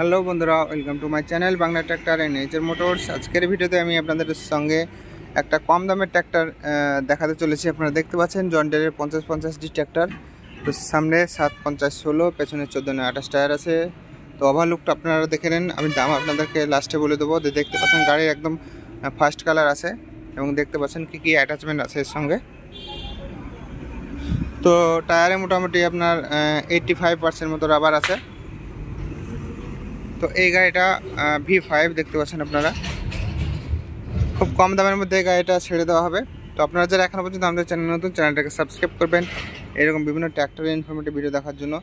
hello বন্ধুরা welcome to my channel Bangla tractor and nature motors আজকের ভিডিওতে আমি আপনাদের সঙ্গে একটা কম দামের ট্র্যাক্টর দেখাতে চলেছি আপনারা দেখতে পাচ্ছেন জন্ডারের পঞ্চাশ পঞ্চাশ ডি ট্র্যাক্টর তো সামনে সাত পঞ্চাশ ষোলো পেছনে চোদ্দো নয় আঠাশ টায়ার আছে তো ওভারলুকটা আপনারা দেখে নেন আমি দাম আপনাদেরকে লাস্টে বলে দেবো দেখতে পাচ্ছেন গাড়ির একদম ফার্স্ট কালার আছে এবং দেখতে পাচ্ছেন কী কী অ্যাটাচমেন্ট আছে এর সঙ্গে তো টায়ারে মোটামুটি আপনার এইটটি ফাইভ পার্সেন্ট মতো রাবার আছে তো এই গাড়িটা ভি ফাইভ দেখতে পাচ্ছেন আপনারা খুব কম দামের মধ্যে এই গাড়িটা ছেড়ে দেওয়া হবে তো আপনারা যারা এখনও পর্যন্ত আমাদের চ্যানেল নতুন চ্যানেলটাকে সাবস্ক্রাইব করবেন এরকম বিভিন্ন ট্র্যাক্টরের ইনফরমেটিভ ভিডিও দেখার জন্য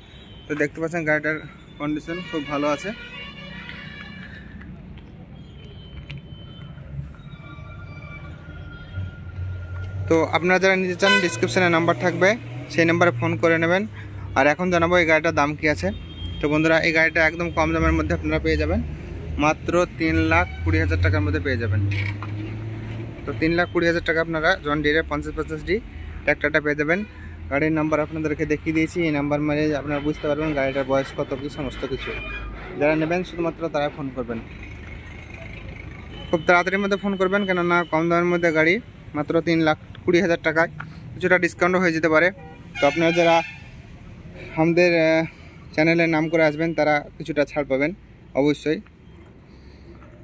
তো দেখতে পাচ্ছেন গাড়িটার কন্ডিশন খুব ভালো আছে তো আপনারা যারা নিতে চান ডিসক্রিপশানে নাম্বার থাকবে সেই নাম্বারে ফোন করে নেবেন আর এখন জানাবো এই গাড়িটার দাম কী আছে তো বন্ধুরা এই গাড়িটা একদম কম দামের মধ্যে আপনারা পেয়ে যাবেন মাত্র তিন লাখ কুড়ি হাজার টাকার মধ্যে পেয়ে যাবেন তো তিন লাখ কুড়ি হাজার টাকা আপনারা জন ডিরে পঞ্চাশ পঞ্চাশ ডি ট্র্যাক্টরটা পেয়ে যাবেন গাড়ির নাম্বার আপনাদেরকে দেখিয়ে দিয়েছি এই নাম্বার মানে আপনারা বুঝতে পারবেন গাড়িটার বয়স কত কি সমস্ত কিছু যারা নেবেন শুধুমাত্র তারা ফোন করবেন খুব তাড়াতাড়ির মধ্যে ফোন করবেন কেননা কম দামের মধ্যে গাড়ি মাত্র তিন লাখ কুড়ি হাজার টাকায় কিছুটা ডিসকাউন্টও হয়ে যেতে পারে তো আপনারা যারা আমাদের চ্যানেলের নাম করে আসবেন তারা কিছুটা ছাড় পাবেন অবশ্যই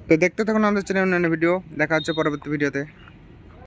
তো দেখতে থাকুন আমাদের চ্যানেল অন্যান্য ভিডিও দেখা হচ্ছে পরবর্তী ভিডিওতে